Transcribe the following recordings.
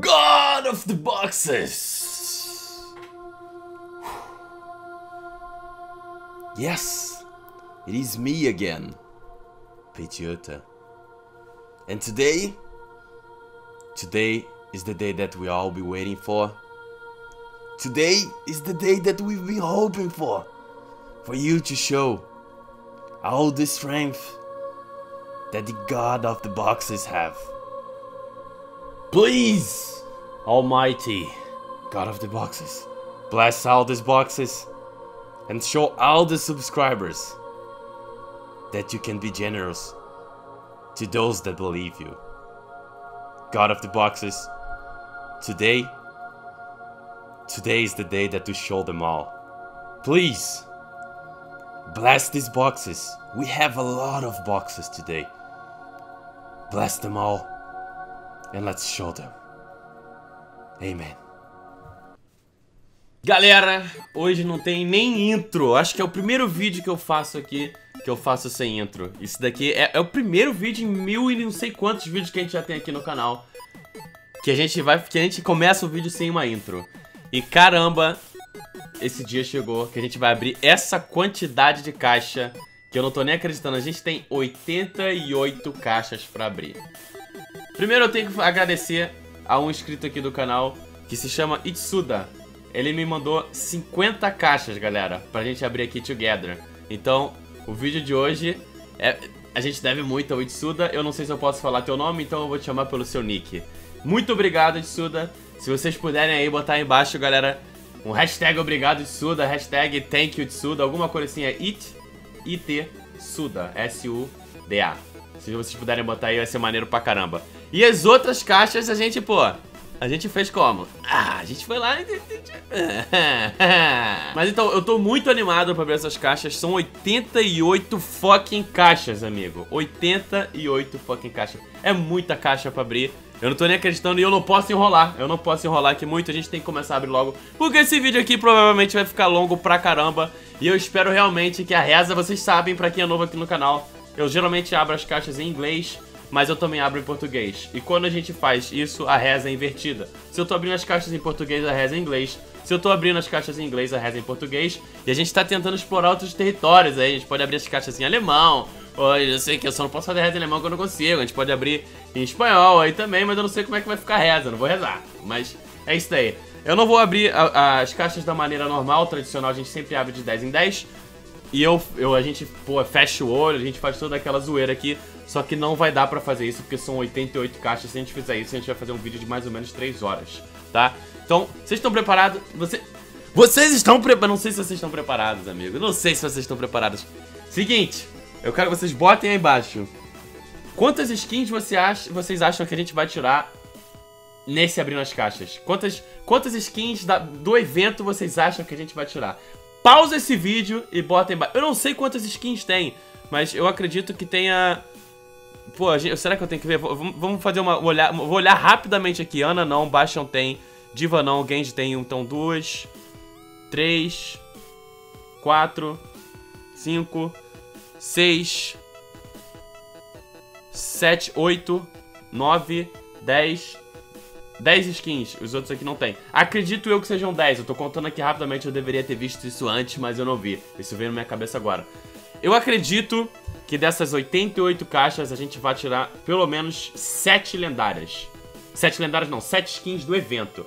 God of the boxes! yes, it is me again, Petiota. And today, today is the day that we all be waiting for. Today is the day that we've been hoping for, for you to show all the strength that the God of the boxes have. Please, Almighty God of the boxes, bless all these boxes and show all the subscribers that you can be generous to those that believe you. God of the boxes, today, today is the day that you show them all. Please, bless these boxes. We have a lot of boxes today. Bless them all And let's show them. Amen. Galera, hoje não tem nem intro. Acho que é o primeiro vídeo que eu faço aqui que eu faço sem intro. Isso daqui é, é, o primeiro vídeo em mil e não sei quantos vídeos que a gente já tem aqui no canal. Que a gente vai. Que a gente começa o vídeo sem uma intro. E caramba, esse dia chegou que a gente vai abrir essa quantidade de caixa. Que eu não tô nem acreditando. A gente tem 88 caixas para abrir. Primeiro eu tenho que agradecer a um inscrito aqui do canal que se chama Itsuda. Ele me mandou 50 caixas, galera, pra gente abrir aqui together. Então, o vídeo de hoje é... A gente deve muito ao Itsuda. Eu não sei se eu posso falar teu nome, então eu vou te chamar pelo seu nick. Muito obrigado, Itsuda. Se vocês puderem aí botar aí embaixo, galera, um hashtag obrigado Itsuda, hashtag thank you Itsuda, alguma coisa assim é it, it, suda, S-U-D-A. Se vocês puderem botar aí, vai ser maneiro pra caramba. E as outras caixas a gente, pô, a gente fez como? Ah, a gente foi lá e... Mas então, eu tô muito animado pra abrir essas caixas. São 88 fucking caixas, amigo. 88 fucking caixas. É muita caixa pra abrir. Eu não tô nem acreditando e eu não posso enrolar. Eu não posso enrolar aqui muito, a gente tem que começar a abrir logo. Porque esse vídeo aqui provavelmente vai ficar longo pra caramba. E eu espero realmente que a reza, vocês sabem, pra quem é novo aqui no canal. Eu geralmente abro as caixas em inglês mas eu também abro em português. E quando a gente faz isso, a reza é invertida. Se eu tô abrindo as caixas em português, a reza é em inglês. Se eu tô abrindo as caixas em inglês, a reza é em português. E a gente tá tentando explorar outros territórios. Aí a gente pode abrir as caixas em alemão. Ou eu sei que eu só não posso fazer reza em alemão que eu não consigo. A gente pode abrir em espanhol aí também, mas eu não sei como é que vai ficar a reza. Eu não vou rezar. Mas é isso daí. Eu não vou abrir a, a, as caixas da maneira normal, tradicional, a gente sempre abre de 10 em 10. E eu, eu a gente pô, fecha o olho, a gente faz toda aquela zoeira aqui só que não vai dar pra fazer isso, porque são 88 caixas. Se a gente fizer isso, a gente vai fazer um vídeo de mais ou menos 3 horas, tá? Então, vocês estão preparados? Você... Vocês estão preparados? Não sei se vocês estão preparados, amigo. Não sei se vocês estão preparados. Seguinte, eu quero que vocês botem aí embaixo. Quantas skins você acha, vocês acham que a gente vai tirar nesse abrindo as caixas? Quantas, quantas skins da, do evento vocês acham que a gente vai tirar? Pausa esse vídeo e bota embaixo. Eu não sei quantas skins tem, mas eu acredito que tenha Pô, gente, será que eu tenho que ver? Vamos fazer uma olhar, vou olhar rapidamente aqui. Ana não, Bastion tem, Diva não, Genji tem, um, então duas, três, quatro, cinco, seis, sete, oito, nove, dez, 10 skins, os outros aqui não tem. Acredito eu que sejam 10, eu tô contando aqui rapidamente, eu deveria ter visto isso antes, mas eu não vi. Isso veio na minha cabeça agora. Eu acredito que dessas 88 caixas a gente vai tirar pelo menos 7 lendárias. 7 lendárias não, 7 skins do evento.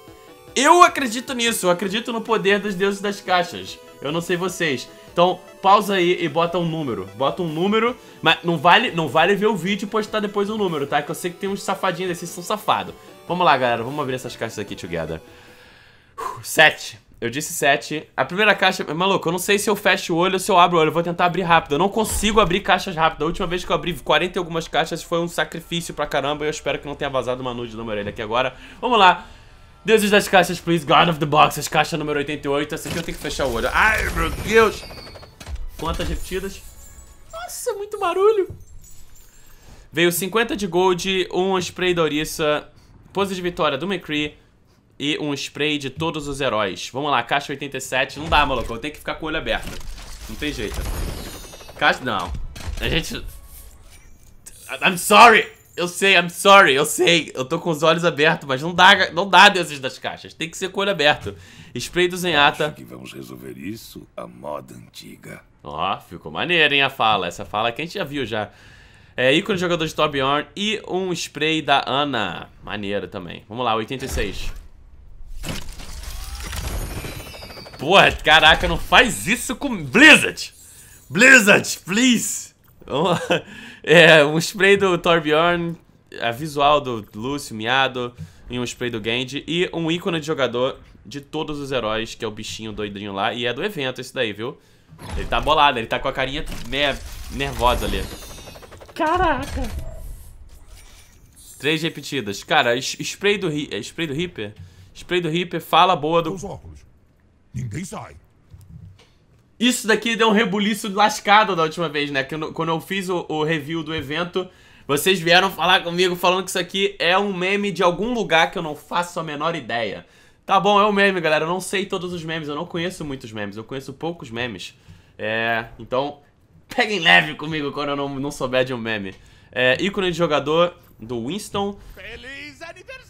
Eu acredito nisso, eu acredito no poder dos deuses das caixas. Eu não sei vocês. Então, pausa aí e bota um número. Bota um número, mas não vale, não vale ver o vídeo e postar depois o um número, tá? Que eu sei que tem uns safadinhos desses, são safados. Vamos lá, galera, vamos abrir essas caixas aqui together. 7. Uh, sete. Eu disse 7. A primeira caixa... Maluco, eu não sei se eu fecho o olho ou se eu abro o olho. Eu vou tentar abrir rápido. Eu não consigo abrir caixas rápido. A última vez que eu abri 40 e algumas caixas foi um sacrifício pra caramba. E eu espero que não tenha vazado uma nude na minha orelha aqui agora. Vamos lá. Deuses das caixas, please. God of the boxes. Caixa número 88. Essa aqui eu tenho que fechar o olho. Ai, meu Deus. Quantas repetidas? Nossa, muito barulho. Veio 50 de gold, um spray da Oriça. pose de vitória do McCree, e um spray de todos os heróis. Vamos lá, caixa 87. Não dá, maluco. Eu tenho que ficar com o olho aberto. Não tem jeito. Caixa... Não. A gente... I'm sorry! Eu sei, I'm sorry, eu sei. Eu tô com os olhos abertos, mas não dá, não dá deuses das caixas. Tem que ser com o olho aberto. Spray do Zenata. Acho que vamos resolver isso a moda antiga. Ó, ficou maneiro, hein, a fala. Essa fala que a gente já viu já. É, ícone jogador de Torbjorn e um spray da Ana. Maneiro também. Vamos lá, 86. Porra, caraca, não faz isso com... Blizzard! Blizzard, please! é, um spray do Torbjorn, a visual do Lúcio, miado, e um spray do Genji, e um ícone de jogador de todos os heróis, que é o bichinho doidinho lá, e é do evento esse daí, viu? Ele tá bolado, ele tá com a carinha nervosa ali. Caraca! Três repetidas. Cara, spray do, é spray do Reaper Spray do Reaper, fala boa do... Os óculos. Ninguém sai. Isso daqui deu um rebuliço lascado da última vez, né? quando eu fiz o, o, review do evento, vocês vieram falar comigo falando que isso aqui é um meme de algum lugar que eu não faço a menor ideia. Tá bom, é um meme, galera. Eu não sei todos os memes, eu não conheço muitos memes, eu conheço poucos memes. É, então, peguem leve comigo quando eu não, não souber de um meme. É, ícone de jogador do Winston. Feliz aniversário!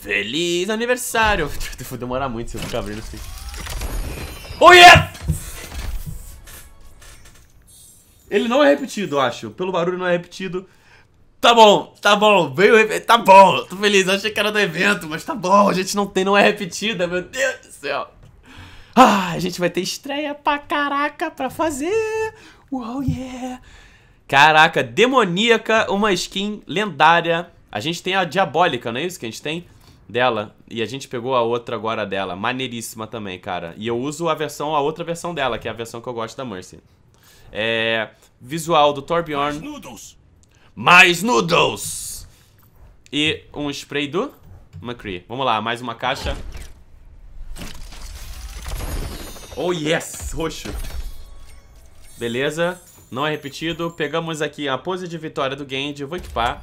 Feliz aniversário! Vou tipo, tipo, demorar muito se eu ficar abrindo isso assim. aqui. Oh yeah! Ele não é repetido, eu acho. Pelo barulho não é repetido. Tá bom, tá bom, veio Tá bom, tô feliz, eu achei que era do evento, mas tá bom, a gente não tem, não é repetida, meu Deus do céu. Ah, a gente vai ter estreia pra caraca pra fazer. Uau, yeah. Caraca, demoníaca, uma skin lendária. A gente tem a diabólica, não é isso que a gente tem? dela. E a gente pegou a outra agora dela. Maneiríssima também, cara. E eu uso a versão, a outra versão dela, que é a versão que eu gosto da Mercy. É. Visual do Torbjorn. Mais noodles! Mais noodles! E um spray do McCree. Vamos lá, mais uma caixa. Oh yes! Roxo! Beleza, não é repetido. Pegamos aqui a pose de vitória do Genji. Eu vou equipar.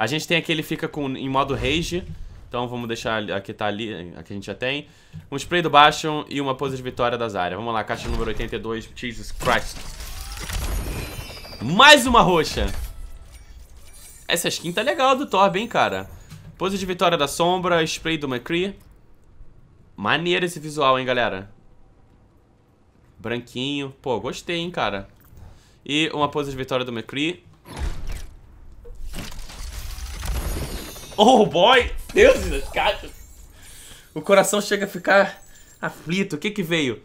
A gente tem aqui, ele fica com, em modo rage. Então vamos deixar aqui tá ali, aqui a gente já tem. Um spray do Bastion e uma pose de vitória das áreas. Vamos lá, caixa número 82, Jesus Christ. Mais uma roxa. Essa skin tá legal do Thor, hein, cara. Pose de vitória da Sombra, spray do McCree. Maneiro esse visual, hein, galera. Branquinho. Pô, gostei, hein, cara. E uma pose de vitória do McCree. Oh boy! Deus das caixas! O coração chega a ficar aflito. O que que veio?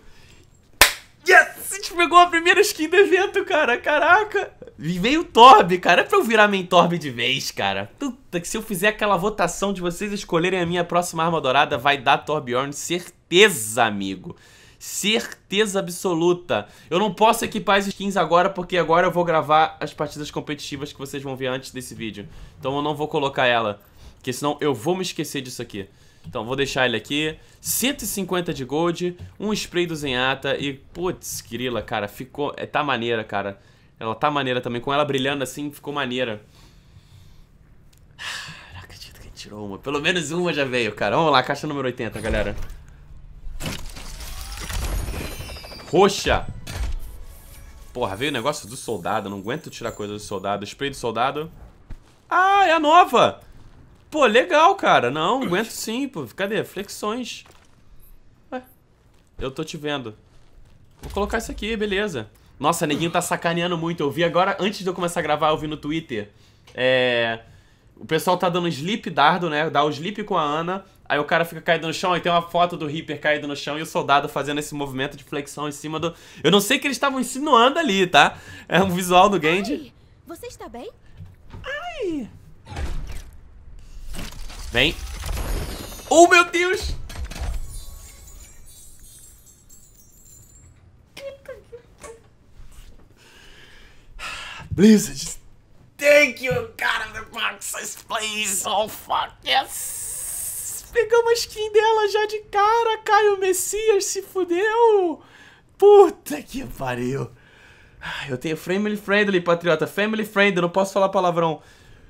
Yes! A gente pegou a primeira skin do evento, cara. Caraca! E veio o Torb, cara. É pra eu virar main Torb de vez, cara. Puta, que se eu fizer aquela votação de vocês escolherem a minha próxima arma dourada, vai dar Torbjorn, certeza, amigo. Certeza absoluta. Eu não posso equipar as skins agora, porque agora eu vou gravar as partidas competitivas que vocês vão ver antes desse vídeo. Então eu não vou colocar ela. Porque senão eu vou me esquecer disso aqui. Então, vou deixar ele aqui. 150 de gold, um spray do Zenata e... Putz, grila, cara, ficou... É, tá maneira, cara. Ela tá maneira também. Com ela brilhando assim, ficou maneira. não ah, acredito que tirou uma. Pelo menos uma já veio, cara. Vamos lá, caixa número 80, galera. Roxa! Porra, veio o negócio do soldado. Não aguento tirar coisa do soldado. Spray do soldado. Ah, é a nova! Pô, legal, cara. Não, aguento sim, pô. Cadê? Flexões. Ué, eu tô te vendo. Vou colocar isso aqui, beleza. Nossa, neguinho tá sacaneando muito. Eu vi agora, antes de eu começar a gravar, eu vi no Twitter. É... O pessoal tá dando sleep dardo, né? Dá o sleep com a Ana. Aí o cara fica caído no chão Aí tem uma foto do Reaper caído no chão e o soldado fazendo esse movimento de flexão em cima do. Eu não sei o que eles estavam insinuando ali, tá? É um visual do Genji. Ai, você está bem? Ai! Vem. Oh, meu Deus! Blizzard, thank you, God of the boxes, please. Oh, fuck, yes. Pegamos a skin dela já de cara. Caio Messias se fudeu. Puta que pariu. Ah, eu tenho family friendly, patriota. Family friendly, não posso falar palavrão.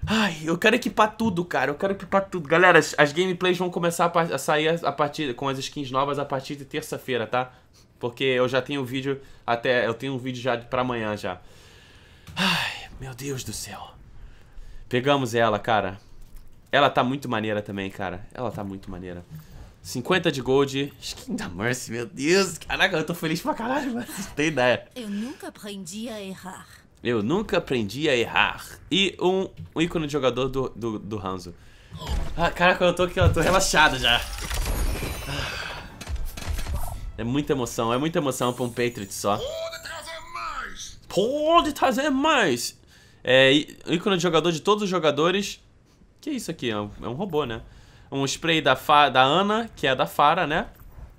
Ai, eu quero equipar tudo, cara. Eu quero equipar tudo. Galera, as, as gameplays vão começar a, a, sair a partir com as skins novas a partir de terça-feira, tá? Porque eu já tenho vídeo até eu tenho um vídeo já para amanhã já. Ai, meu Deus do céu. Pegamos ela, cara. Ela tá muito maneira também, cara. Ela tá muito maneira. 50 de gold, skin da Mercy, meu Deus. Caraca, eu tô feliz pra caralho, mas não tem ideia. Eu nunca aprendi a errar. Eu nunca aprendi a errar. E um, um ícone de jogador do, do, do Hanzo. Ah, caraca, eu tô aqui, eu tô relaxado já. Ah. É muita emoção, é muita emoção pra um Patriot só. Pode trazer mais! Pode trazer mais! É, ícone de jogador de todos os jogadores. Que é isso aqui? É um, é um robô, né? Um spray da, Fa, da Ana, que é da Fara, né?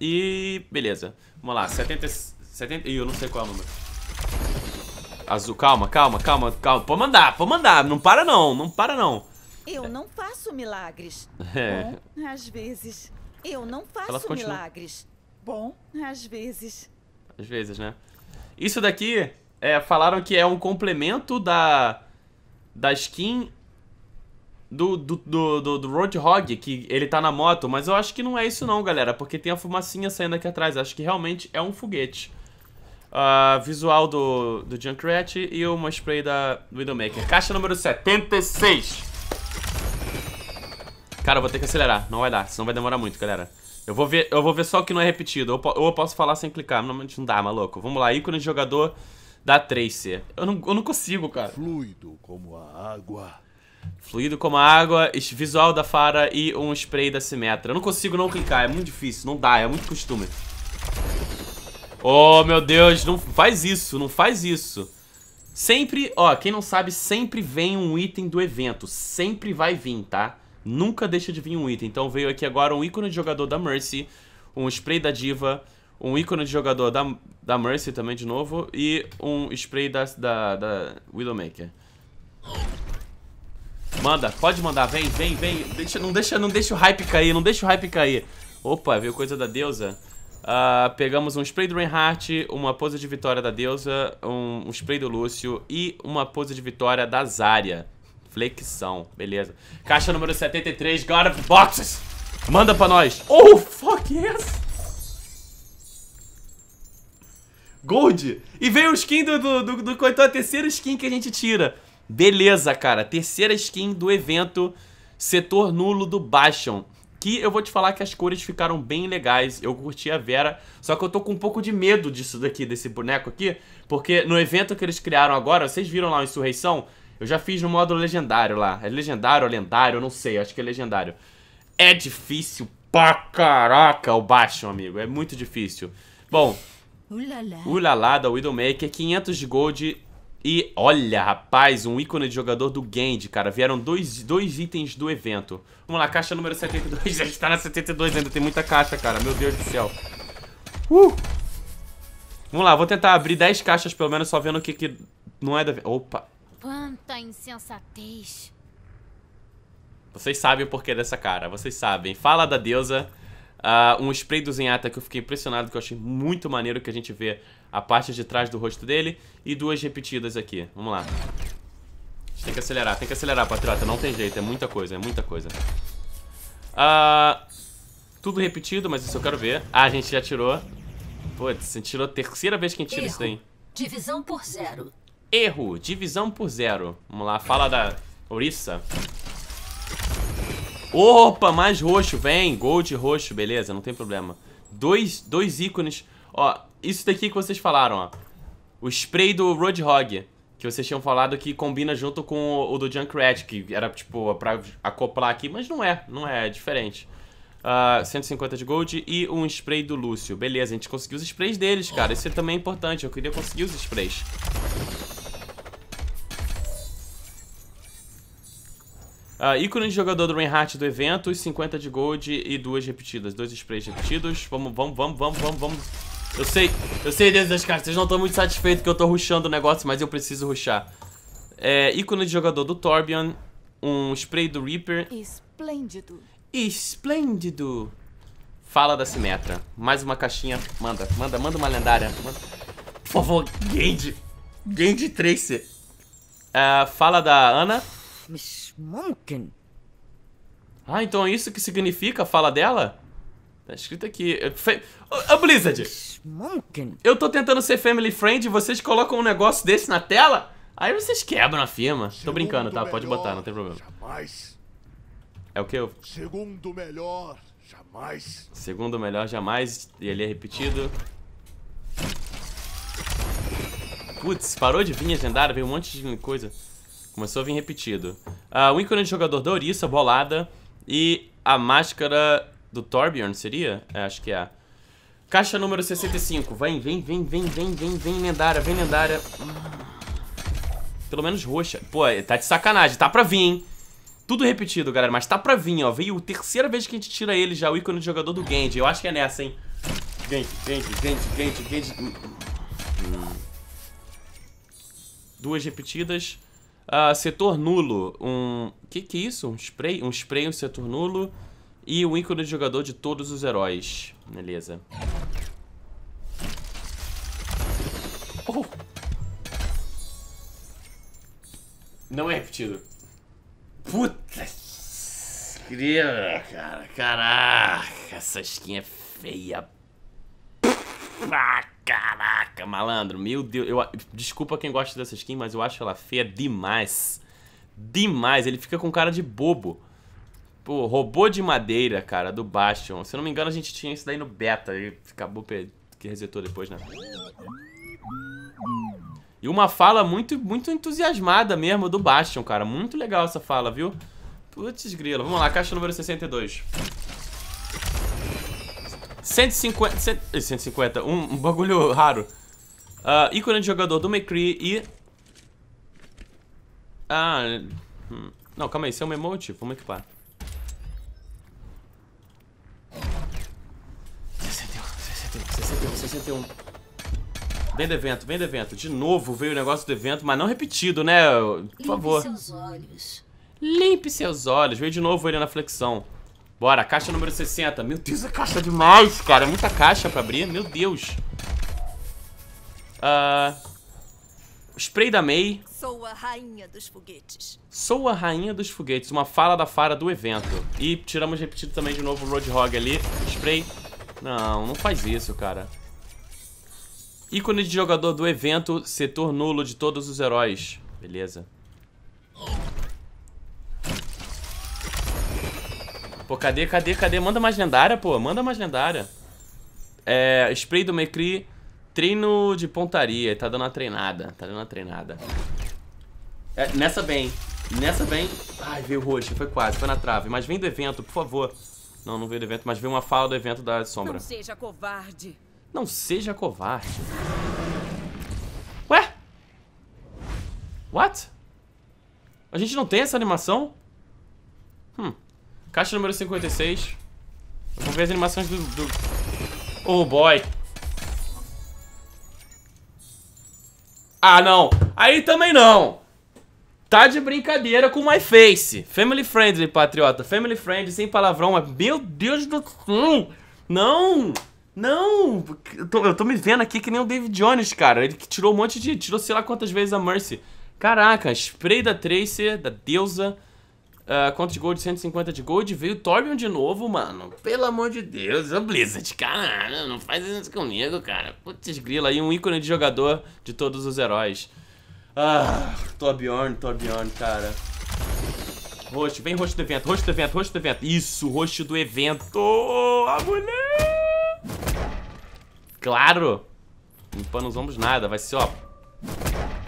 E... beleza. Vamos lá, 70... 70... Ih, eu não sei qual é o número azul. Calma, calma, calma, calma. Pode mandar, pode mandar. Não para não, não para não. Eu não faço milagres. É. Bom, às vezes. Eu não faço milagres. Bom, às vezes. Às vezes, né? Isso daqui, é, falaram que é um complemento da, da skin do, do, do, do, do Roadhog, que ele tá na moto, mas eu acho que não é isso não, galera, porque tem a fumacinha saindo aqui atrás, acho que realmente é um foguete uh, visual do, do Junkrat e uma spray da Widowmaker. Caixa número 76. Cara, eu vou ter que acelerar. Não vai dar, senão vai demorar muito, galera. Eu vou ver, eu vou ver só o que não é repetido. Ou, eu posso falar sem clicar. Normalmente não dá, maluco. Vamos lá, ícone de jogador da Tracer. Eu não, eu não consigo, cara. Fluido como a água. Fluido como a água, visual da Fara e um spray da Simetra. Eu não consigo não clicar, é muito difícil, não dá, é muito costume. Oh, meu Deus, não faz isso, não faz isso. Sempre, ó, quem não sabe, sempre vem um item do evento. Sempre vai vir, tá? Nunca deixa de vir um item. Então veio aqui agora um ícone de jogador da Mercy, um spray da Diva, um ícone de jogador da, da Mercy também de novo e um spray da, da, da Widowmaker. Manda, pode mandar, vem, vem, vem. Deixa, não, deixa, não deixa o hype cair, não deixa o hype cair. Opa, veio coisa da deusa. Uh, pegamos um spray do Reinhardt, uma pose de vitória da Deusa, um, um spray do Lúcio e uma pose de vitória da Zarya. Flexão, beleza. Caixa número 73, God of Boxes! Manda pra nós! Oh, fuck yes! Gold! E veio o skin do, do, do, do Coitão, a terceira skin que a gente tira. Beleza, cara. Terceira skin do evento, setor nulo do Bastion. Aqui eu vou te falar que as cores ficaram bem legais, eu curti a Vera, só que eu tô com um pouco de medo disso daqui, desse boneco aqui, porque no evento que eles criaram agora, vocês viram lá o Insurreição? Eu já fiz no modo legendário lá, é legendário ou lendário, eu não sei, acho que é legendário. É difícil pra caraca o baixo, amigo, é muito difícil. Bom, Ulala. Ulalá da Widowmaker, 500 de gold e olha, rapaz, um ícone de jogador do Gend, cara. Vieram dois, dois itens do evento. Vamos lá, caixa número 72. A gente tá na 72 ainda, tem muita caixa, cara. Meu Deus do céu. Uh! Vamos lá, vou tentar abrir 10 caixas pelo menos, só vendo o que, que não é da... Opa! Quanta insensatez! Vocês sabem o porquê dessa cara, vocês sabem. Fala da deusa. Uh, um spray do Zenyatta que eu fiquei impressionado, que eu achei muito maneiro que a gente vê a parte de trás do rosto dele e duas repetidas aqui. Vamos lá. A gente tem que acelerar, tem que acelerar, patriota. Não tem jeito, é muita coisa, é muita coisa. Ah, tudo repetido, mas isso eu quero ver. Ah, a gente já tirou. Putz, a gente tirou a terceira vez que a gente tira Erro. isso daí. Divisão por zero. Erro, divisão por zero. Vamos lá, fala da Orissa. Opa, mais roxo, vem. Gold roxo, beleza, não tem problema. Dois, dois ícones. Ó, isso daqui que vocês falaram, ó. O spray do Roadhog, que vocês tinham falado que combina junto com o, do Junkrat, que era, tipo, pra acoplar aqui, mas não é, não é, é diferente. Uh, ah, 150 de gold e um spray do Lúcio. Beleza, a gente conseguiu os sprays deles, cara. Isso também é importante, eu queria conseguir os sprays. Uh, ícone de jogador do Reinhardt do evento, 50 de gold e duas repetidas, dois sprays repetidos. Vamos, vamos, vamos, vamos, vamos, vamos eu sei, eu sei desses caras. Vocês não estão muito satisfeitos que eu tô ruxando o negócio, mas eu preciso ruxar. É, ícone de jogador do Torbjorn. Um spray do Reaper. Esplêndido. Esplêndido. Fala da Simetra. Mais uma caixinha. Manda, manda, manda uma lendária. Manda. Por favor, Genji. Genji Tracer. É, fala da Ana. Miss Ah, então é isso que significa a fala dela? Tá escrito aqui. A Blizzard! Eu tô tentando ser family friend e vocês colocam um negócio desse na tela? Aí vocês quebram a firma. Segundo tô brincando, tá? Pode botar, não tem problema. Jamais. É o que eu... Segundo melhor, jamais. Segundo melhor, jamais. E ele é repetido. Putz, parou de vir agendada, veio um monte de coisa. Começou a vir repetido. o ah, ícone de jogador da ouriça, bolada. E a máscara do Torbjorn, seria? É, acho que é. Caixa número 65. Vem, vem, vem, vem, vem, vem, vem, lendária, vem, lendária. Pelo menos roxa. Pô, tá de sacanagem. Tá pra vir, hein? Tudo repetido, galera, mas tá pra vir, ó. Veio a terceira vez que a gente tira ele já, o ícone de jogador do Genji. Eu acho que é nessa, hein? Genji, Genji, Genji, Genji, Genji. Hum, hum. Duas repetidas. Uh, setor nulo. Um... Que que é isso? Um spray? Um spray, um setor nulo. E o um ícone de jogador de todos os heróis. Beleza. Uh! Não é repetido. Puta cria, cara. Caraca, essa skin é feia. Ah, caraca, malandro. Meu Deus. Eu, desculpa quem gosta dessa skin, mas eu acho ela feia demais. Demais. Ele fica com cara de bobo. Pô, robô de madeira, cara, do Bastion. Se eu não me engano, a gente tinha isso daí no beta e acabou que resetou depois, né? E uma fala muito, muito entusiasmada mesmo do Bastion, cara. Muito legal essa fala, viu? Putz grila. Vamos lá, caixa número 62. 150... 150, um, um bagulho raro. Uh, ícone de jogador do McCree e... Ah... Hum, não, calma aí, isso é um emote? Vamos equipar. 41. Vem do evento, vem do evento. De novo veio o negócio do evento, mas não repetido, né? Por favor. Limpe seus olhos. Limpe seus olhos. Veio de novo ele na flexão. Bora, caixa número 60. Meu Deus, a é caixa demais, cara. É muita caixa pra abrir. Meu Deus. Uh, spray da May. Sou a rainha dos foguetes. Sou a rainha dos foguetes. Uma fala da fara do evento. E tiramos repetido também de novo o Roadhog ali. Spray. Não, não faz isso, cara. Ícone de jogador do evento, setor nulo de todos os heróis. Beleza. Pô, cadê, cadê, cadê? Manda mais lendária, pô. Manda mais lendária. É, spray do Mecri, treino de pontaria. Tá dando uma treinada, tá dando uma treinada. É, nessa bem, nessa bem... Ai, veio roxo, foi quase, foi na trave. Mas vem do evento, por favor. Não, não veio do evento, mas veio uma fala do evento da Sombra. Não seja covarde. Não seja covarde. Ué? What? A gente não tem essa animação? Hum. Caixa número 56. Vamos ver as animações do... do... Oh, boy. Ah, não. Aí também não. Tá de brincadeira com My Face. Family friendly, patriota. Family friendly, sem palavrão. Meu Deus do céu. Não. Não, eu tô, eu tô, me vendo aqui que nem o David Jones, cara. Ele que tirou um monte de. Tirou sei lá quantas vezes a Mercy. Caraca, spray da Tracer, da deusa. Uh, ah, quanto de gold? 150 de gold. Veio Torbjorn de novo, mano. Pelo amor de Deus, a é Blizzard, cara. Não faz isso comigo, cara. Putz, grila aí, um ícone de jogador de todos os heróis. Ah, Torbjorn, Torbjorn, cara. Roxo, vem roxo do evento, roxo do evento, roxo do evento. Isso, roxo do evento. A ah, mulher! Claro! Limpando os ombros nada, vai ser, ó...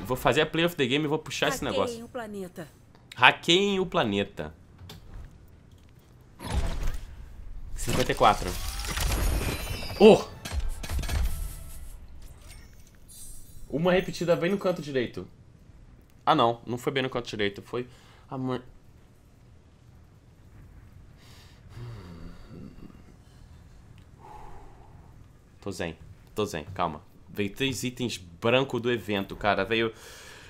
vou fazer a play of the game e vou puxar Hackeiem esse negócio. O planeta. Hackeiem o planeta. 54. Oh! Uma repetida bem no canto direito. Ah, não. Não foi bem no canto direito. Foi... Amor... Tô zen. Tô zen, calma. Veio três itens branco do evento, cara. Veio...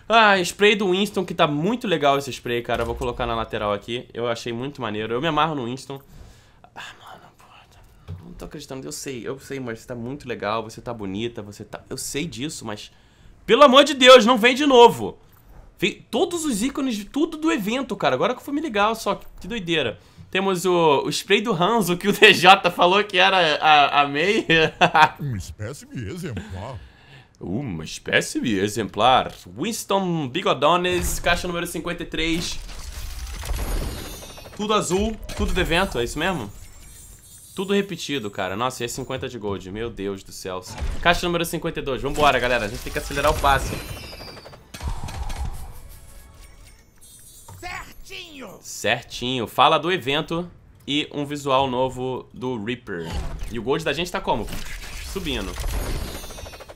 Ah, spray do Winston, que tá muito legal esse spray, cara. Eu vou colocar na lateral aqui. Eu achei muito maneiro. Eu me amarro no Winston. Ah, mano, porra. Não tô acreditando. Eu sei, eu sei, mas você tá muito legal. Você tá bonita, você tá... Eu sei disso, mas... Pelo amor de Deus, não vem de novo. Veio todos os ícones de tudo do evento, cara. Agora que eu fui me ligar, só que doideira. Temos o, o spray do Hanzo, que o DJ falou que era a, a meia. Uma de exemplar. Uma espécie de exemplar. Winston Bigodones, caixa número 53. Tudo azul, tudo de evento, é isso mesmo? Tudo repetido, cara. Nossa, e é 50 de gold. Meu Deus do céu. Caixa número 52. Vambora, galera. A gente tem que acelerar o passe. Certinho. Fala do evento e um visual novo do Reaper. E o gold da gente tá como? Subindo.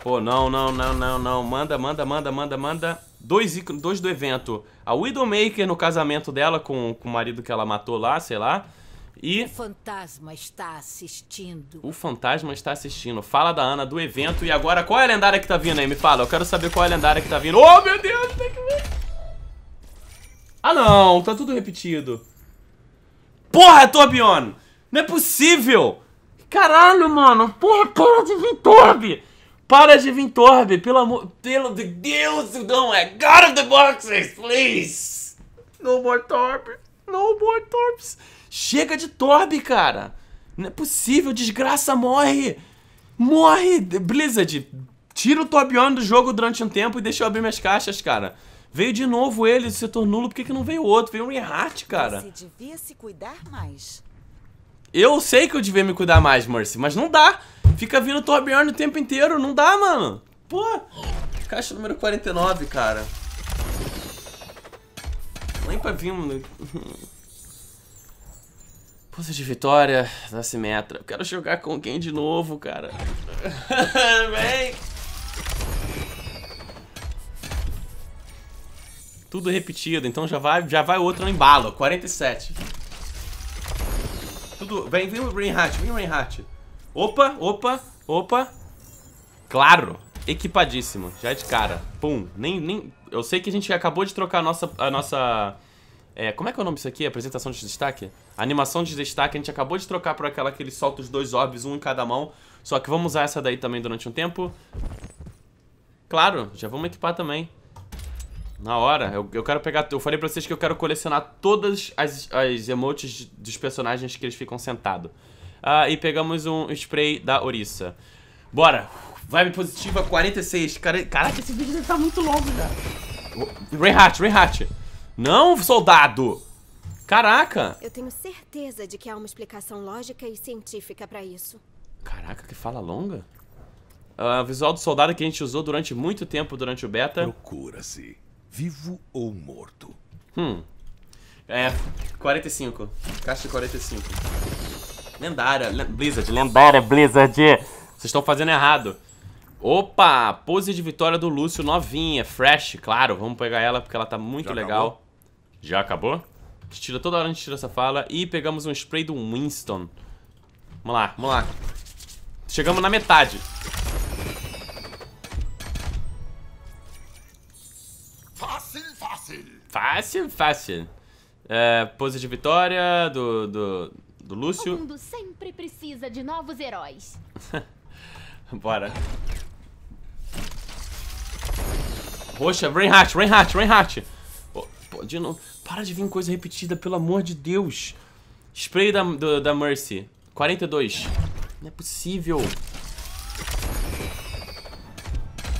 Pô, não, não, não, não, não. Manda, manda, manda, manda, manda. Dois, dois do evento. A Widowmaker no casamento dela com, com o marido que ela matou lá, sei lá. E... O fantasma está assistindo. O fantasma está assistindo. Fala da Ana do evento. E agora, qual é a lendária que tá vindo aí? Me fala. Eu quero saber qual é a lendária que tá vindo. Oh, meu Deus! Tem que ver. Ah, não. Tá tudo repetido. Porra, é Torbion! Não é possível! Caralho, mano. Porra, para de vir, Torb! Para de vir, Torb, Pelo amor... Pelo de Deus, não é. God of the boxes, please! No more Torb, No more Torbs. Chega de Torb, cara. Não é possível. Desgraça, morre. Morre. Blizzard, tira o Torbion do jogo durante um tempo e deixa eu abrir minhas caixas, cara. Veio de novo ele do setor nulo, por que, que não veio outro? Veio um Errat, cara. Você devia se cuidar mais. Eu sei que eu devia me cuidar mais, Mercy, mas não dá. Fica vindo Torbjorn o tempo inteiro, não dá, mano. Pô, caixa número 49, cara. Nem pra vir, mano. Puta de vitória da Simetra. Eu quero jogar com quem de novo, cara? Vem! Tudo repetido, então já vai, já vai outro no embalo. 47. Tudo. Vem, vem o Reinhardt, vem o Reinhardt. Opa, opa, opa. Claro, equipadíssimo, já é de cara. Pum, nem, nem... Eu sei que a gente acabou de trocar a nossa... A nossa é, como é que é o nome disso aqui? Apresentação de destaque? animação de destaque a gente acabou de trocar por aquela que ele solta os dois orbes, um em cada mão. Só que vamos usar essa daí também durante um tempo. Claro, já vamos equipar também na hora. Eu, eu quero pegar. Eu falei pra vocês que eu quero colecionar todas as, as emotes dos personagens que eles ficam sentados. Ah, e pegamos um spray da Oriça. Bora! Vibe positiva 46. Cara, caraca, esse vídeo deve tá muito longo já. Ray Reinhardt. Não, soldado! Caraca! Eu tenho certeza de que há uma explicação lógica e científica pra isso. Caraca, que fala longa. Uh, visual do soldado que a gente usou durante muito tempo durante o beta. Procura-se Vivo ou morto? Hum. É, 45. Caixa de 45. Lendária, le Blizzard, lendária, Blizzard. Vocês estão fazendo errado. Opa, pose de vitória do Lúcio, novinha, fresh, claro. Vamos pegar ela porque ela tá muito Já legal. Acabou? Já acabou? Tira toda hora a gente tira essa fala. E pegamos um spray do Winston. Vamos lá, vamos lá. Chegamos na metade. Fácil, fácil. É, pose de vitória do, do, do Lúcio. O mundo sempre precisa de novos heróis. Bora. Poxa, Reinhardt, Reinhardt, Reinhardt. Oh, pode não... Para de vir coisa repetida, pelo amor de Deus. Spray da, do, da Mercy. 42. Não é possível.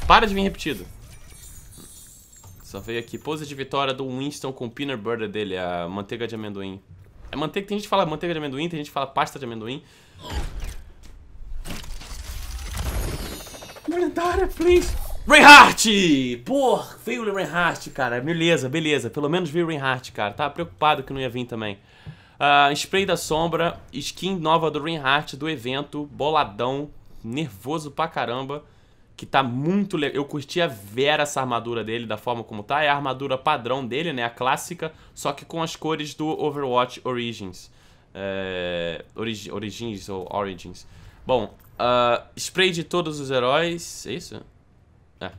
Para de vir repetido. Só veio aqui. Pose de vitória do Winston com o peanut butter dele, a manteiga de amendoim. É manteiga, tem gente que fala manteiga de amendoim, tem gente que fala pasta de amendoim. Lendária, please! Reinhardt! Porra, veio o Reinhardt, cara. Beleza, beleza. Pelo menos veio o Reinhardt, cara. Tava preocupado que não ia vir também. Uh, spray da sombra, skin nova do Reinhardt do evento, boladão, nervoso pra caramba que tá muito legal. Eu curti a Vera essa armadura dele, da forma como tá. É a armadura padrão dele, né? A clássica, só que com as cores do Overwatch Origins. É... Origi... Origins ou Origins. Bom, uh... spray de todos os heróis. É isso? É.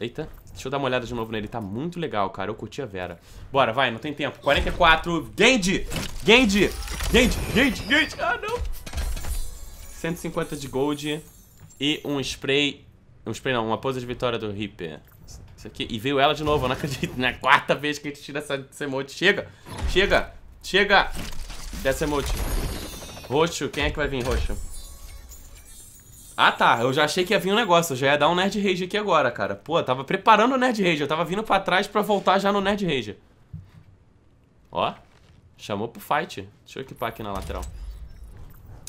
Eita. Deixa eu dar uma olhada de novo nele. Tá muito legal, cara. Eu curti a Vera. Bora, vai. Não tem tempo. 44. Genji! Genji! Genji! Genji! Genji! Ah, não! 150 de gold. E um spray... Um spray não, uma pose de vitória do Reaper. Isso aqui. E veio ela de novo, eu não acredito. Na né? quarta vez que a gente tira essa, essa emote. Chega! Chega! Chega! Dessa emote. Roxo, quem é que vai vir, roxo? Ah, tá. Eu já achei que ia vir um negócio. Eu já ia dar um Nerd Rage aqui agora, cara. Pô, eu tava preparando o Nerd Rage. Eu tava vindo pra trás pra voltar já no Nerd Rage. Ó. Chamou pro fight. Deixa eu equipar aqui na lateral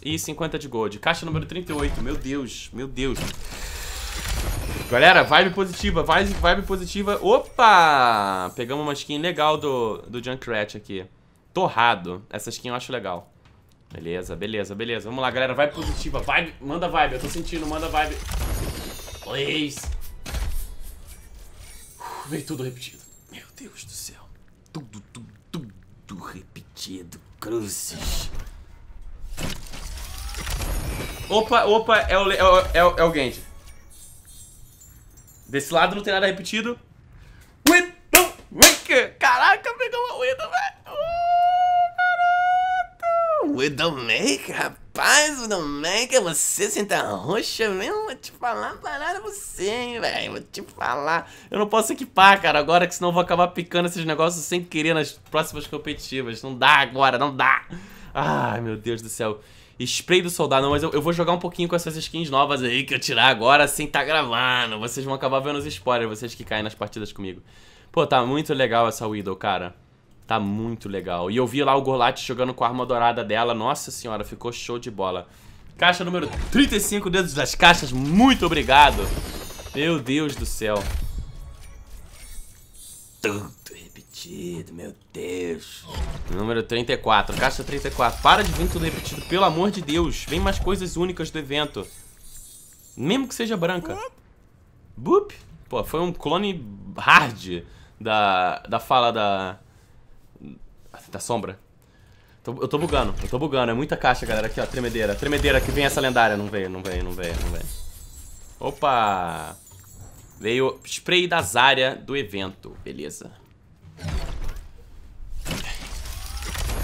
e 50 de gold. Caixa número 38. Meu Deus, meu Deus. Galera, vibe positiva, vibe, vibe positiva. Opa! Pegamos uma skin legal do, do Junkrat aqui. Torrado. Essa skin eu acho legal. Beleza, beleza, beleza. Vamos lá, galera. Vibe positiva. Vibe, manda vibe. Eu tô sentindo, manda vibe. Please. Uf, uh, veio tudo repetido. Meu Deus do céu. Tudo, tudo, tudo repetido. Cruzes. Opa, opa, é o, é, é, é o Genji. Desse lado não tem nada repetido. Window Maker! Caraca, pegamos o Window, velho! Uh, Window rapaz, Widowmaker Maker, você senta roxa mesmo? Vou te falar parada você, hein, velho? Vou te falar. Eu não posso equipar, cara, agora, que senão eu vou acabar picando esses negócios sem querer nas próximas competitivas. Não dá agora, não dá. Ai, meu Deus do céu spray do soldado, mas eu, eu, vou jogar um pouquinho com essas skins novas aí que eu tirar agora sem tá gravando. Vocês vão acabar vendo os spoilers, vocês que caem nas partidas comigo. Pô, tá muito legal essa Widow, cara. Tá muito legal. E eu vi lá o Gorlat jogando com a arma dourada dela. Nossa senhora, ficou show de bola. Caixa número 35, dedos das caixas. Muito obrigado. Meu Deus do céu. Tum repetido, meu Deus. Número 34, caixa 34. Para de vir tudo repetido, pelo amor de Deus. Vem mais coisas únicas do evento. Mesmo que seja branca. Boop. Pô, foi um clone hard da, da fala da... Da sombra. eu tô bugando, eu tô bugando. É muita caixa, galera. Aqui, ó, tremedeira. Tremedeira, que vem essa lendária. Não veio, não veio, não veio, não veio. Opa! Veio spray da áreas do evento, beleza.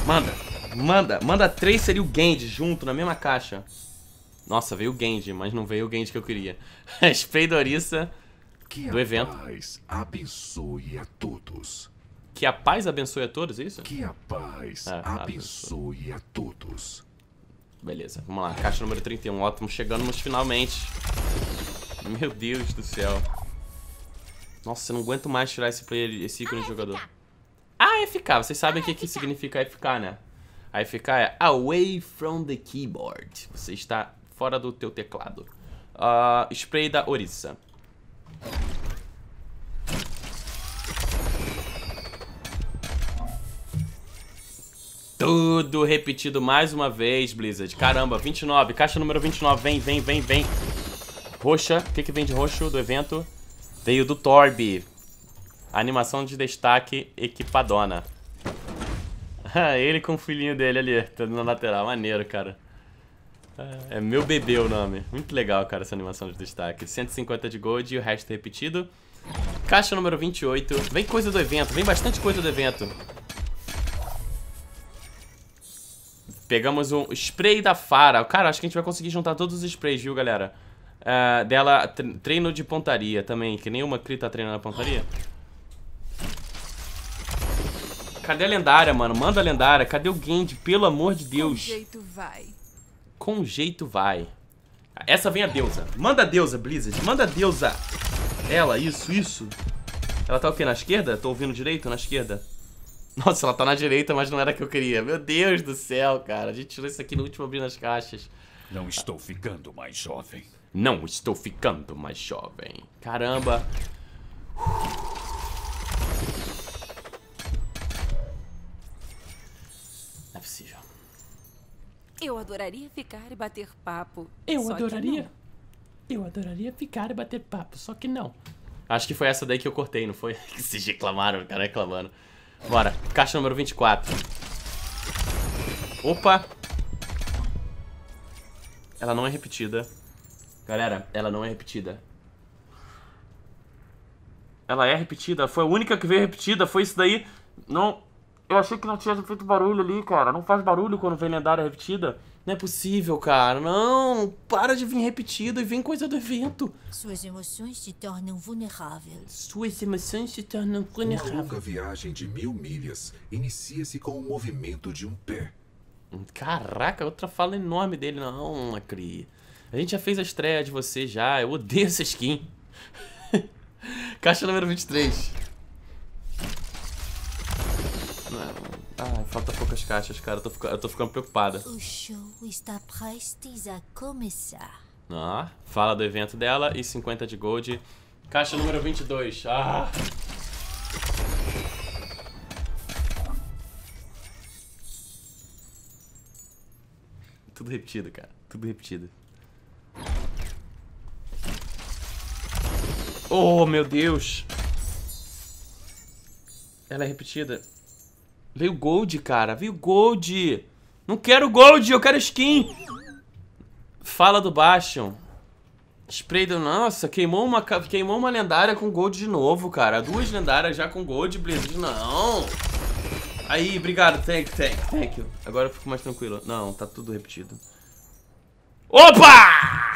Manda, manda, manda três seria o Genji junto na mesma caixa. Nossa, veio o Genji, mas não veio o Genji que eu queria. Spray Dorissa que do evento. Que a paz abençoe a todos. Que a paz abençoe a todos, é isso? Que a paz ah, abençoe a todos. Beleza, vamos lá. Caixa número 31. Ótimo, chegamos finalmente. Meu Deus do céu. Nossa, eu não aguento mais tirar esse player, esse ícone de jogador. AFK, ah, é vocês sabem o ah, que, é que significa é AFK, né? AFK é Away from the Keyboard. Você está fora do teu teclado. Uh, spray da Orisa. Tudo repetido mais uma vez, Blizzard. Caramba, 29. Caixa número 29. Vem, vem, vem, vem. Roxa. O que, que vem de roxo do evento? Veio do Torb. Animação de destaque equipadona. Ele com o filhinho dele ali, todo na lateral. Maneiro, cara. É meu bebê o nome. Muito legal, cara, essa animação de destaque. 150 de gold e o resto repetido. Caixa número 28. Vem coisa do evento, vem bastante coisa do evento. Pegamos um spray da Fara. Cara, acho que a gente vai conseguir juntar todos os sprays, viu, galera? Uh, dela, treino de pontaria também, que nenhuma Cri tá treina na pontaria. Cadê a lendária, mano? Manda a lendária. Cadê o Gend? Pelo amor de Deus. Com jeito vai. Com jeito vai. Essa vem a deusa. Manda a deusa, Blizzard. Manda a deusa. Ela, isso, isso. Ela tá o quê? Na esquerda? Tô ouvindo direito? Na esquerda? Nossa, ela tá na direita, mas não era a que eu queria. Meu Deus do céu, cara. A gente tirou isso aqui no último abrir nas caixas. Não estou ficando mais jovem. Não estou ficando mais jovem. Caramba. Eu adoraria ficar e bater papo. Eu adoraria. Eu adoraria ficar e bater papo, só que não. Acho que foi essa daí que eu cortei, não foi? Que se reclamaram, cara reclamando. Bora, caixa número 24. Opa! Ela não é repetida. Galera, ela não é repetida. Ela é repetida. Foi a única que veio repetida. Foi isso daí. Não. Eu achei que não tinha feito barulho ali, cara. Não faz barulho quando vem lendária repetida. Não é possível, cara. Não, para de vir repetida e vem coisa do evento. Suas emoções se tornam vulneráveis. Suas emoções se tornam vulneráveis. Uma longa viagem de mil milhas inicia-se com o movimento de um pé. Caraca, outra fala enorme dele. Não, Macri. A gente já fez a estreia de você já. Eu odeio essa skin. Caixa número 23. Ai, ah, falta poucas caixas, cara. Eu tô, eu tô ficando preocupada. O show está prestes a começar. Ah, fala do evento dela e 50 de gold. Caixa número 22. Ah! Tudo repetido, cara. Tudo repetido. Oh, meu Deus! Ela é repetida. Veio gold, cara. Veio gold. Não quero gold, eu quero skin. Fala do Bastion. Spray do... Nossa, queimou uma, queimou uma lendária com gold de novo, cara. Duas lendárias já com gold, Blizzard. Não. Aí, obrigado. Thank, thank, thank you. Agora eu fico mais tranquilo. Não, tá tudo repetido. Opa!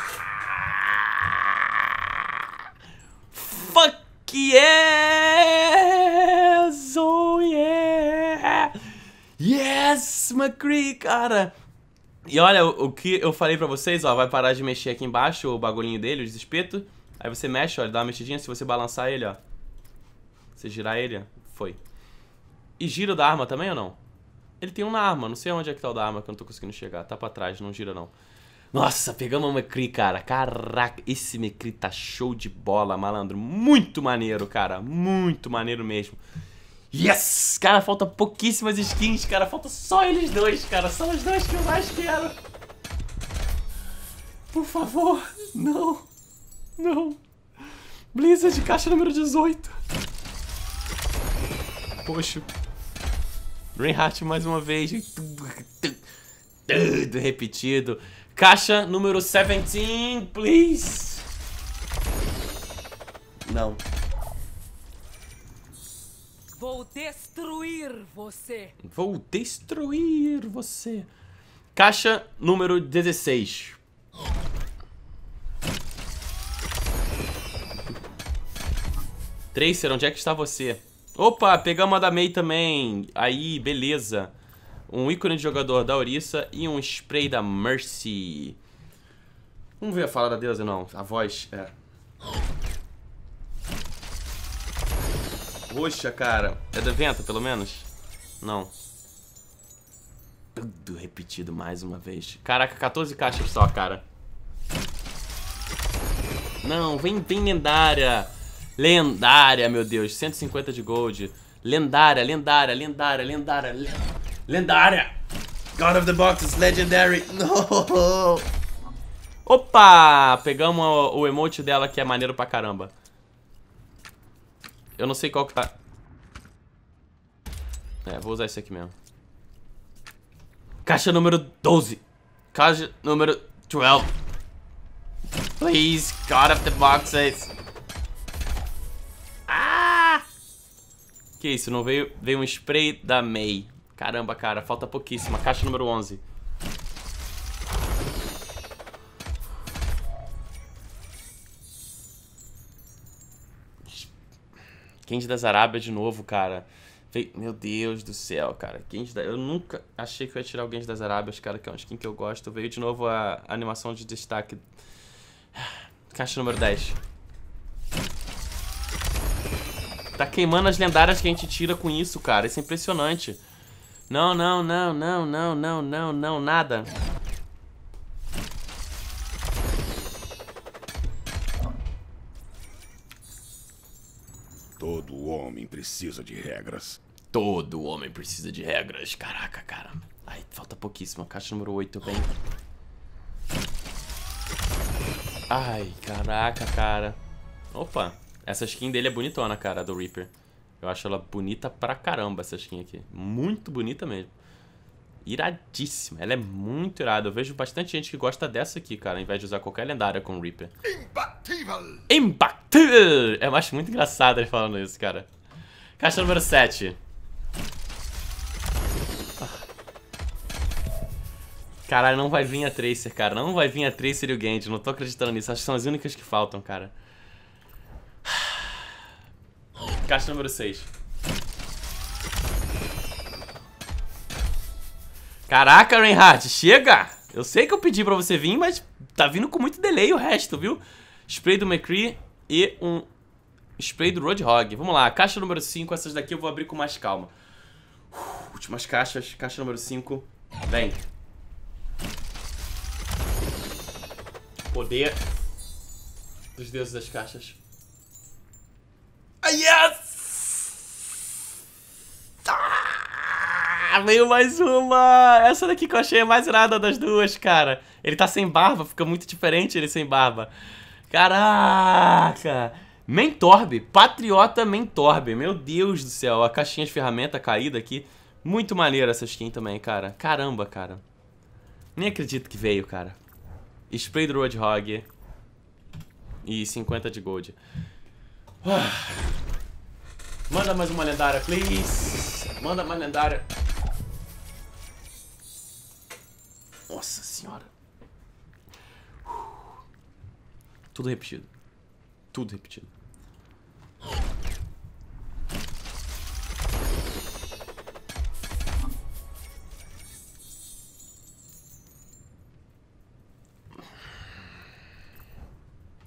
Fuck yeah! Yes, McCree, cara! E olha, o, que eu falei pra vocês, ó, vai parar de mexer aqui embaixo o bagulhinho dele, o desespeto. Aí você mexe, ó, dá uma mexidinha, se você balançar ele, ó. Você girar ele, ó, foi. E gira da arma também ou não? Ele tem um na arma, não sei onde é que tá o da arma que eu não tô conseguindo chegar. Tá pra trás, não gira não. Nossa, pegamos o McCree, cara. Caraca, esse McCree tá show de bola, malandro. Muito maneiro, cara. Muito maneiro mesmo. Yes! Cara, falta pouquíssimas skins, cara. Falta só eles dois, cara. São os dois que eu mais quero. Por favor, não. Não. Blizzard, caixa número 18. Poxa. Reinhardt mais uma vez. Tudo repetido. Caixa número 17, please. Não. Vou destruir você. Vou destruir você. Caixa número 16. Tracer, onde é que está você? Opa, pegamos a da May também. Aí, beleza. Um ícone de jogador da Orissa e um spray da Mercy. Vamos ver a fala da deusa, não. A voz, é roxa, cara. É da venta, pelo menos? Não. Tudo repetido mais uma vez. Caraca, 14 caixas só, cara. Não, vem, vem lendária. Lendária, meu Deus. 150 de gold. Lendária, lendária, lendária, lendária. Lendária. God of the Boxes, Legendary. No. Opa, pegamos o, o emote dela que é maneiro pra caramba. Eu não sei qual que tá... É, vou usar esse aqui mesmo. Caixa número 12. Caixa número 12. Please, God of the boxes. Ah! Que isso, não veio... Veio um spray da May. Caramba, cara, falta pouquíssima. Caixa número 11. das Arábias de novo, cara. Meu Deus do céu, cara. Cândida, eu nunca achei que eu ia tirar o das Arábias, cara, que é um skin que eu gosto. Veio de novo a animação de destaque. Caixa número 10. Tá queimando as lendárias que a gente tira com isso, cara. Isso é impressionante. Não, não, não, não, não, não, não, não, nada. Todo homem precisa de regras. Todo homem precisa de regras. Caraca, cara. Ai, falta pouquíssimo. Caixa número 8 vem. Ai, caraca, cara. Opa. Essa skin dele é bonitona, cara, do Reaper. Eu acho ela bonita pra caramba, essa skin aqui. Muito bonita mesmo iradíssima. Ela é muito irada. Eu vejo bastante gente que gosta dessa aqui, cara, ao invés de usar qualquer lendária com Reaper. Imbatível! Imbatível! Eu acho muito engraçado ele falando isso, cara. Caixa número 7. Caralho, não vai vir a Tracer, cara. Não vai vir a Tracer e o Genji. Não tô acreditando nisso. Acho que são as únicas que faltam, cara. Caixa número 6. Caraca, Reinhardt, chega! Eu sei que eu pedi pra você vir, mas tá vindo com muito delay o resto, viu? Spray do McCree e um spray do Roadhog. Vamos lá, caixa número 5. Essas daqui eu vou abrir com mais calma. Uh, últimas caixas, caixa número 5. Vem. Poder dos deuses das caixas. Ah, yes! Ah! Ah, veio mais uma! Essa daqui que eu achei a mais irada das duas, cara. Ele tá sem barba, fica muito diferente ele sem barba. Caraca! Mentorb, Patriota Mentorb. Meu Deus do céu, a caixinha de ferramenta caída aqui. Muito maneira essa skin também, cara. Caramba, cara. Nem acredito que veio, cara. Spray do Roadhog. E 50 de gold. Ah. Manda mais uma lendária, please. Manda mais lendária. Nossa senhora. Uh. Tudo repetido. Tudo repetido.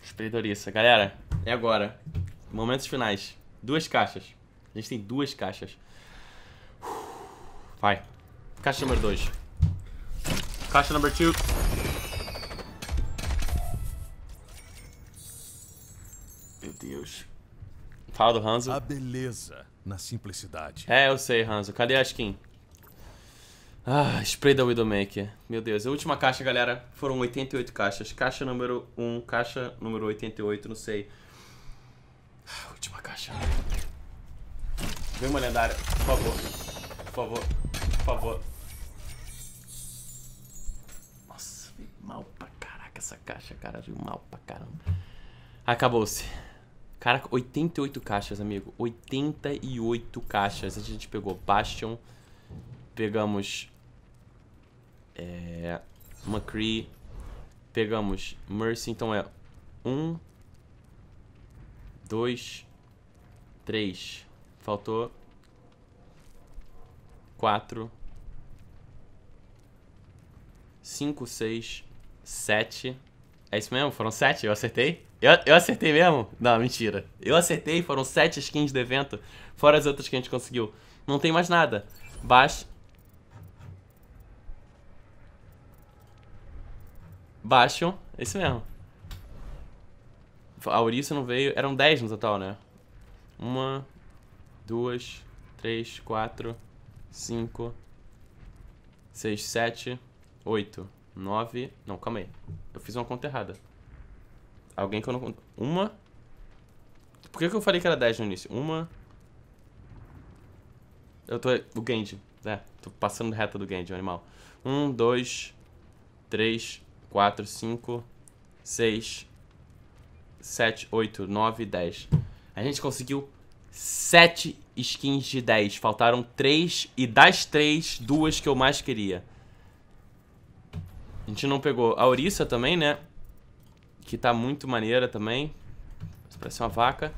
Espreidoriça. Galera, é agora. Momentos finais. Duas caixas. A gente tem duas caixas. Vai. Caixa número 2. Caixa number two. Meu Deus. Fala do Hanzo. A beleza na simplicidade. É, eu sei, Hanzo. Cadê a skin? Ah, spray da Widowmaker. Meu Deus, a última caixa, galera, foram 88 caixas. Caixa número 1, caixa número 88, não sei. Ah, última caixa. Vem uma lendária, por favor. Por favor, por favor. Caraca, essa caixa, cara, viu mal pra caramba. Acabou-se. Cara, 88 caixas, amigo. 88 caixas. A gente pegou Bastion. Pegamos... É... McCree. Pegamos Mercy. Então é... Um... Dois... Três. Faltou... Quatro... Cinco, seis sete. É isso mesmo? Foram sete? Eu acertei? Eu, eu acertei mesmo? Não, mentira. Eu acertei, foram sete skins do evento, fora as outras que a gente conseguiu. Não tem mais nada. Baixa... Baixo, é isso mesmo. A não veio. Eram 10 no total, né? Uma, duas, três, quatro, cinco, seis, sete, oito. 9. Não, calma aí. Eu fiz uma conta errada. Alguém que eu não. Uma. Por que, que eu falei que era 10 no início? Uma. Eu tô. O Genji. É, tô passando reta do Genji, o animal. 1, 2, 3, 4, 5, 6, 7, 8, 9, 10. A gente conseguiu 7 skins de 10. Faltaram 3 e das 3, duas que eu mais queria. A gente não pegou. A Oriça também, né? Que tá muito maneira também. Parece uma vaca.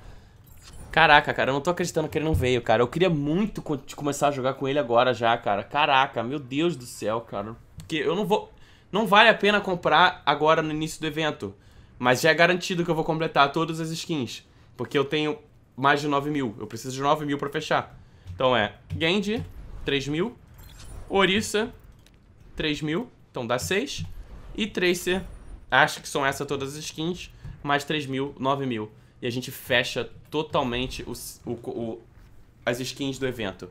Caraca, cara, eu não tô acreditando que ele não veio, cara. Eu queria muito começar a jogar com ele agora já, cara. Caraca, meu Deus do céu, cara. Porque eu não vou... Não vale a pena comprar agora no início do evento. Mas já é garantido que eu vou completar todas as skins. Porque eu tenho mais de 9 mil. Eu preciso de 9 mil pra fechar. Então é Gend 3 mil. Orisa, 3 mil. Então dá 6. E Tracer, acho que são essas todas as skins, mais 3 mil, 9 mil. E a gente fecha totalmente o, o, o, as skins do evento.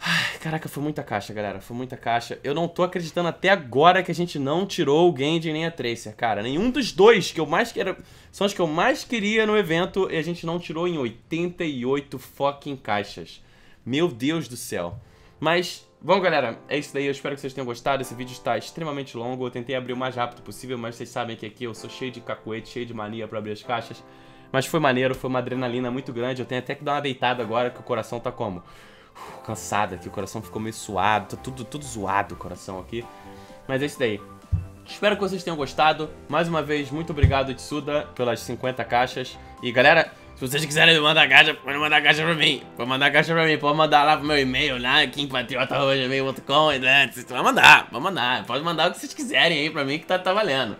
Ai, caraca, foi muita caixa, galera. Foi muita caixa. Eu não tô acreditando até agora que a gente não tirou o Genji nem a Tracer, cara. Nenhum dos dois que eu mais queria... São os que eu mais queria no evento e a gente não tirou em 88 fucking caixas. Meu Deus do céu. Mas Bom, galera, é isso daí. Eu espero que vocês tenham gostado. Esse vídeo está extremamente longo. Eu tentei abrir o mais rápido possível, mas vocês sabem que aqui eu sou cheio de cacuete, cheio de mania para abrir as caixas. Mas foi maneiro, foi uma adrenalina muito grande. Eu tenho até que dar uma deitada agora, que o coração tá como? Uf, uh, cansado aqui, o coração ficou meio suado. Tá tudo, tudo zoado o coração aqui. Mas é isso daí. Espero que vocês tenham gostado. Mais uma vez, muito obrigado, Tsuda, pelas 50 caixas. E, galera... Se vocês quiserem, manda caixa, pode mandar a caixa pra mim. Pode mandar a caixa pra mim, pode mandar lá pro meu e-mail lá, kimpatriota.gmail.com, né? Vocês vão mandar, vão mandar. Pode mandar o que vocês quiserem aí pra mim que tá, tá valendo.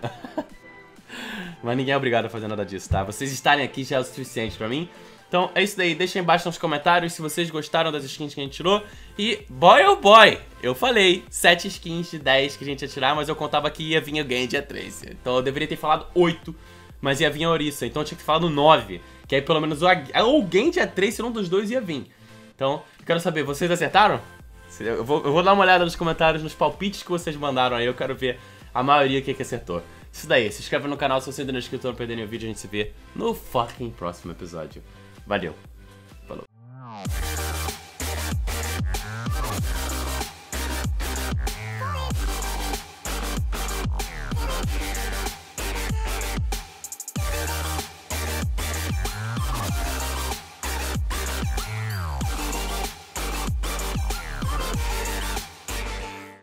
Mas ninguém é obrigado a fazer nada disso, tá? Vocês estarem aqui já é o suficiente pra mim. Então é isso daí, deixem embaixo nos comentários se vocês gostaram das skins que a gente tirou. E boy oh boy, eu falei 7 skins de 10 que a gente ia tirar, mas eu contava que ia vir alguém dia 3. Então eu deveria ter falado 8 mas ia vir a Oriça. Então tinha que falar no 9, que aí pelo menos alguém tinha 3, se não dos dois ia vir. Então, quero saber, vocês acertaram? Eu vou, eu vou, dar uma olhada nos comentários, nos palpites que vocês mandaram aí, eu quero ver a maioria que, é que acertou. Isso daí, se inscreve no canal se você ainda não é inscrito não perder nenhum vídeo, a gente se vê no fucking próximo episódio. Valeu, falou.